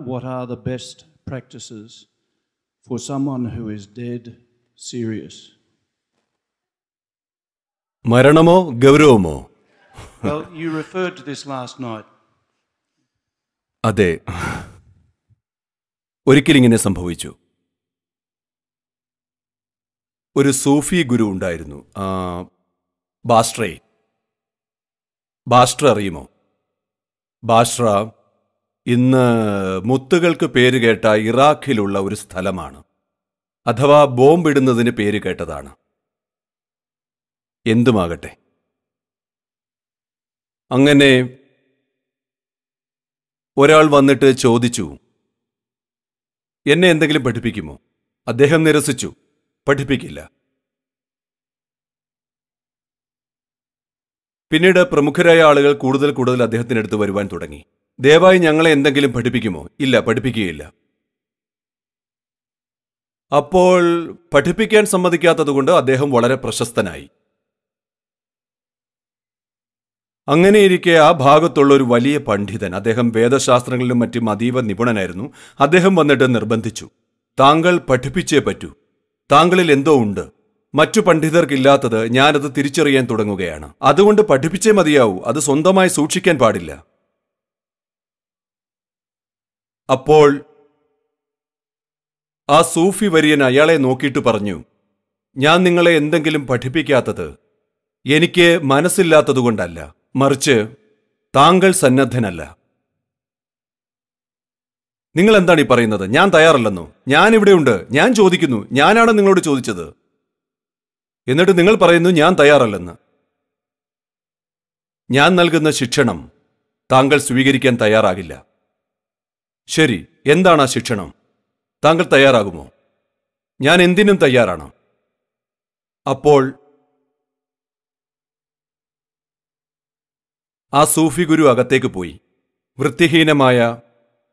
what are the best practices for someone who is dead serious? Maranamo Gauromo. well, you referred to this last night. അതെ ഒരിക്കലിങ്ങനെ സംഭവിച്ചു ഒരു സൂഫി ഗുരു ഉണ്ടായിരുന്നു ബാസ്ട്രേ ബാസ്ട്ര അറിയുമോ ബാസ്ട്ര ഇന്ന് മുത്തുകൾക്ക് പേരുകേട്ട ഇറാഖിലുള്ള ഒരു സ്ഥലമാണ് അഥവാ ബോംബിടുന്നതിന് പേരുകേട്ടതാണ് എന്തുമാകട്ടെ അങ്ങനെ ഒരാൾ വന്നിട്ട് ചോദിച്ചു എന്നെ എന്തെങ്കിലും പഠിപ്പിക്കുമോ അദ്ദേഹം നിരസിച്ചു പഠിപ്പിക്കില്ല പിന്നീട് പ്രമുഖരായ ആളുകൾ കൂടുതൽ കൂടുതൽ അദ്ദേഹത്തിനടുത്ത് വരുവാൻ തുടങ്ങി ദയവായി ഞങ്ങളെ എന്തെങ്കിലും പഠിപ്പിക്കുമോ ഇല്ല പഠിപ്പിക്കുകയില്ല അപ്പോൾ പഠിപ്പിക്കാൻ സമ്മതിക്കാത്തതുകൊണ്ട് അദ്ദേഹം വളരെ പ്രശസ്തനായി അങ്ങനെയിരിക്കെ ആ ഭാഗത്തുള്ള ഒരു വലിയ പണ്ഡിതൻ അദ്ദേഹം വേദശാസ്ത്രങ്ങളിലും മറ്റും അതീവ നിപുണനായിരുന്നു അദ്ദേഹം വന്നിട്ട് നിർബന്ധിച്ചു താങ്കൾ പഠിപ്പിച്ചേ പറ്റൂ താങ്കളിൽ എന്തോ ഉണ്ട് മറ്റു പണ്ഡിതർക്കില്ലാത്തത് ഞാനത് തിരിച്ചറിയാൻ തുടങ്ങുകയാണ് അതുകൊണ്ട് പഠിപ്പിച്ചേ മതിയാവൂ അത് സ്വന്തമായി സൂക്ഷിക്കാൻ പാടില്ല അപ്പോൾ ആ സൂഫി വര്യൻ അയാളെ നോക്കിയിട്ട് പറഞ്ഞു ഞാൻ നിങ്ങളെ എന്തെങ്കിലും പഠിപ്പിക്കാത്തത് എനിക്ക് മനസ്സില്ലാത്തതുകൊണ്ടല്ല മറിച്ച് താങ്കൾ സന്നദ്ധനല്ല നിങ്ങൾ എന്താണ് ഈ പറയുന്നത് ഞാൻ തയ്യാറല്ലെന്നോ ഞാൻ ഇവിടെയുണ്ട് ഞാൻ ചോദിക്കുന്നു ഞാനാണ് നിങ്ങളോട് ചോദിച്ചത് എന്നിട്ട് നിങ്ങൾ പറയുന്നു ഞാൻ തയ്യാറല്ലെന്ന് ഞാൻ നൽകുന്ന ശിക്ഷണം താങ്കൾ സ്വീകരിക്കാൻ തയ്യാറാകില്ല ശരി എന്താണ് ആ ശിക്ഷണം താങ്കൾ തയ്യാറാകുമോ ഞാൻ എന്തിനും തയ്യാറാണ് അപ്പോൾ ആ സൂഫി ഗുരു അകത്തേക്ക് പോയി വൃത്തിഹീനമായ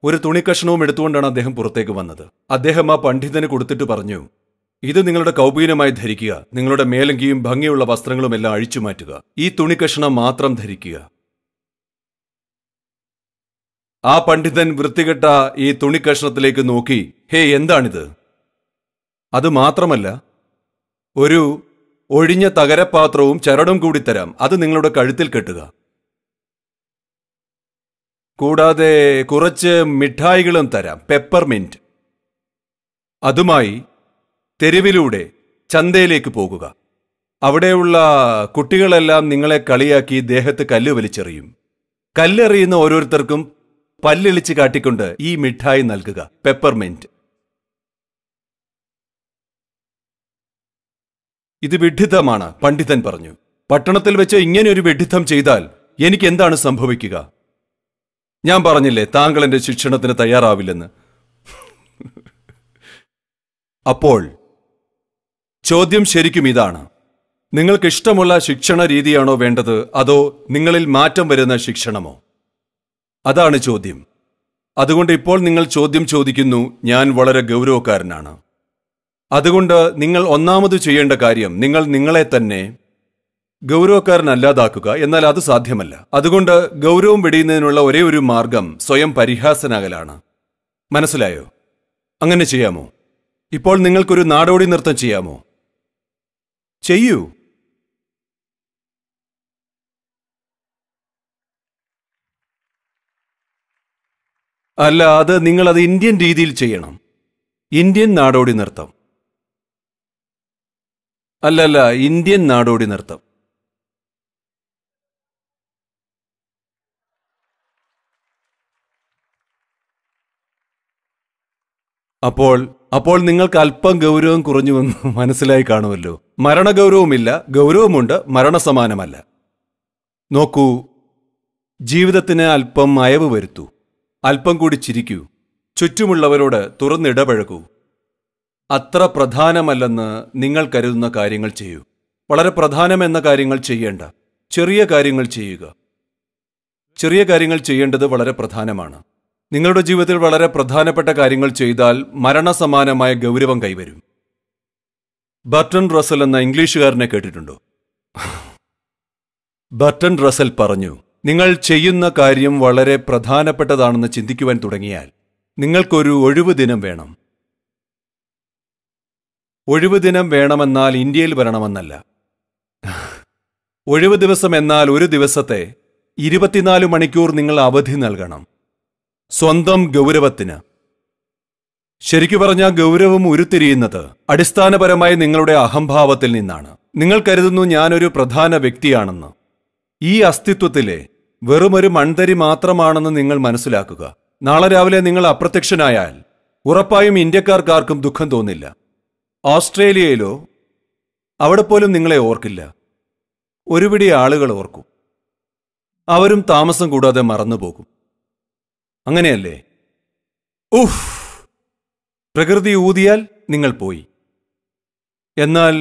ഒരു തുണിക്കഷ്ണവും എടുത്തുകൊണ്ടാണ് അദ്ദേഹം പുറത്തേക്ക് വന്നത് അദ്ദേഹം ആ പണ്ഡിതന് കൊടുത്തിട്ട് പറഞ്ഞു ഇത് നിങ്ങളുടെ കൗപീനമായി ധരിക്കുക നിങ്ങളുടെ മേലങ്കിയും ഭംഗിയുള്ള വസ്ത്രങ്ങളുമെല്ലാം അഴിച്ചു മാറ്റുക ഈ തുണിക്കഷ്ണം മാത്രം ധരിക്കുക ആ പണ്ഡിതൻ വൃത്തികെട്ട ഈ തുണിക്കഷ്ണത്തിലേക്ക് നോക്കി ഹേ എന്താണിത് അത് മാത്രമല്ല ഒരു ഒഴിഞ്ഞ തകരപാത്രവും ചരടും കൂടി തരാം അത് നിങ്ങളുടെ കഴുത്തിൽ കെട്ടുക കൂടാതെ കുറച്ച് മിഠായികളും തരാം പെപ്പർമിന്റ് അതുമായി തെരുവിലൂടെ ചന്തയിലേക്ക് പോകുക അവിടെയുള്ള കുട്ടികളെല്ലാം നിങ്ങളെ കളിയാക്കി ദേഹത്ത് കല്ല് വലിച്ചെറിയും കല്ലെറിയുന്ന ഓരോരുത്തർക്കും പല്ലിളിച്ച് കാട്ടിക്കൊണ്ട് ഈ മിഠായി നൽകുക പെപ്പർമെന്റ് ഇത് വിഡിത്തമാണ് പണ്ഡിതൻ പറഞ്ഞു പട്ടണത്തിൽ വെച്ച് ഇങ്ങനെ ഒരു വിഡിത്തം ചെയ്താൽ എനിക്ക് എന്താണ് സംഭവിക്കുക ഞാൻ പറഞ്ഞില്ലേ താങ്കൾ എന്റെ ശിക്ഷണത്തിന് തയ്യാറാവില്ലെന്ന് അപ്പോൾ ചോദ്യം ശരിക്കും ഇതാണ് നിങ്ങൾക്ക് ഇഷ്ടമുള്ള ശിക്ഷണ രീതിയാണോ വേണ്ടത് അതോ നിങ്ങളിൽ മാറ്റം വരുന്ന ശിക്ഷണമോ അതാണ് ചോദ്യം അതുകൊണ്ട് ഇപ്പോൾ നിങ്ങൾ ചോദ്യം ചോദിക്കുന്നു ഞാൻ വളരെ ഗൗരവക്കാരനാണ് അതുകൊണ്ട് നിങ്ങൾ ഒന്നാമത് ചെയ്യേണ്ട കാര്യം നിങ്ങൾ നിങ്ങളെ തന്നെ ഗൗരവക്കാരനല്ലാതാക്കുക എന്നാൽ അത് സാധ്യമല്ല അതുകൊണ്ട് ഗൗരവം വെടിയുന്നതിനുള്ള ഒരേ ഒരു മാർഗം സ്വയം പരിഹാസനാകലാണ് മനസ്സിലായോ അങ്ങനെ ചെയ്യാമോ ഇപ്പോൾ നിങ്ങൾക്കൊരു നാടോടി നൃത്തം ചെയ്യാമോ ചെയ്യൂ അല്ല അത് നിങ്ങൾ അത് ഇന്ത്യൻ രീതിയിൽ ചെയ്യണം ഇന്ത്യൻ നാടോടി നൃത്തം അല്ലല്ല ഇന്ത്യൻ നാടോടി നൃത്തം അപ്പോൾ അപ്പോൾ നിങ്ങൾക്ക് അല്പം ഗൗരവം കുറഞ്ഞുവെന്ന് മനസ്സിലായി കാണുമല്ലോ മരണഗൗരവമില്ല ഗൗരവമുണ്ട് മരണസമാനമല്ല നോക്കൂ ജീവിതത്തിന് അല്പം അയവ് വരുത്തൂ അല്പം കൂടി ചിരിക്കൂ ചുറ്റുമുള്ളവരോട് തുറന്നിടപഴകൂ അത്ര പ്രധാനമല്ലെന്ന് നിങ്ങൾ കരുതുന്ന കാര്യങ്ങൾ ചെയ്യൂ വളരെ പ്രധാനമെന്ന കാര്യങ്ങൾ ചെയ്യേണ്ട ചെറിയ കാര്യങ്ങൾ ചെയ്യുക ചെറിയ കാര്യങ്ങൾ ചെയ്യേണ്ടത് വളരെ പ്രധാനമാണ് നിങ്ങളുടെ ജീവിതത്തിൽ വളരെ പ്രധാനപ്പെട്ട കാര്യങ്ങൾ ചെയ്താൽ മരണസമാനമായ ഗൗരവം കൈവരും ബർട്ടൺ റസൽ എന്ന ഇംഗ്ലീഷുകാരനെ കേട്ടിട്ടുണ്ടോ ബർട്ടൺ റസൽ പറഞ്ഞു നിങ്ങൾ ചെയ്യുന്ന കാര്യം വളരെ പ്രധാനപ്പെട്ടതാണെന്ന് ചിന്തിക്കുവാൻ തുടങ്ങിയാൽ നിങ്ങൾക്കൊരു ഒഴിവ് ദിനം വേണം ഒഴിവ് ദിനം വേണമെന്നാൽ ഇന്ത്യയിൽ വരണമെന്നല്ല ഒഴിവ് ദിവസം എന്നാൽ ഒരു ദിവസത്തെ ഇരുപത്തിനാല് മണിക്കൂർ നിങ്ങൾ അവധി നൽകണം സ്വന്തം ഗൗരവത്തിന് ശരിക്കു പറഞ്ഞാൽ ഗൗരവം ഉരുത്തിരിയുന്നത് അടിസ്ഥാനപരമായി നിങ്ങളുടെ അഹംഭാവത്തിൽ നിന്നാണ് നിങ്ങൾ കരുതുന്നു ഞാനൊരു പ്രധാന വ്യക്തിയാണെന്ന് ഈ അസ്തിത്വത്തിലെ വെറുമൊരു മൺതരി മാത്രമാണെന്ന് നിങ്ങൾ മനസ്സിലാക്കുക നാളെ രാവിലെ നിങ്ങൾ അപ്രത്യക്ഷനായാൽ ഉറപ്പായും ഇന്ത്യക്കാർക്കാർക്കും ദുഃഖം തോന്നില്ല ഓസ്ട്രേലിയയിലോ അവിടെ പോലും നിങ്ങളെ ഓർക്കില്ല ഒരുപിടി ആളുകൾ ഓർക്കും അവരും താമസം കൂടാതെ മറന്നുപോകും അങ്ങനെയല്ലേ ഉഫ് പ്രകൃതി ഊതിയാൽ നിങ്ങൾ പോയി എന്നാൽ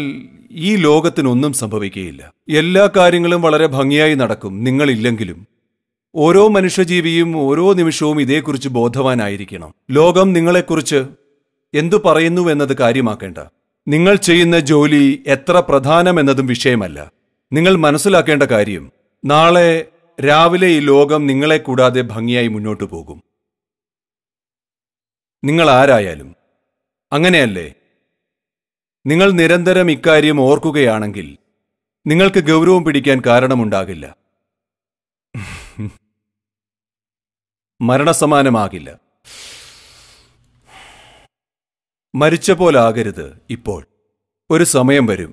ഈ ലോകത്തിനൊന്നും സംഭവിക്കുകയില്ല എല്ലാ കാര്യങ്ങളും വളരെ ഭംഗിയായി നടക്കും നിങ്ങളില്ലെങ്കിലും ഓരോ മനുഷ്യജീവിയും ഓരോ നിമിഷവും ഇതേക്കുറിച്ച് ബോധവാനായിരിക്കണം ലോകം നിങ്ങളെക്കുറിച്ച് എന്തു പറയുന്നു എന്നത് കാര്യമാക്കേണ്ട നിങ്ങൾ ചെയ്യുന്ന ജോലി എത്ര പ്രധാനമെന്നതും വിഷയമല്ല നിങ്ങൾ മനസ്സിലാക്കേണ്ട കാര്യം നാളെ രാവിലെ ഈ ലോകം നിങ്ങളെ കൂടാതെ ഭംഗിയായി മുന്നോട്ടു പോകും നിങ്ങൾ ആരായാലും അങ്ങനെയല്ലേ നിങ്ങൾ നിരന്തരം ഇക്കാര്യം ഓർക്കുകയാണെങ്കിൽ നിങ്ങൾക്ക് ഗൗരവം പിടിക്കാൻ കാരണമുണ്ടാകില്ല മരണസമാനമാകില്ല മരിച്ച പോലാകരുത് ഇപ്പോൾ ഒരു സമയം വരും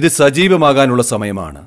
ഇത് സജീവമാകാനുള്ള സമയമാണ്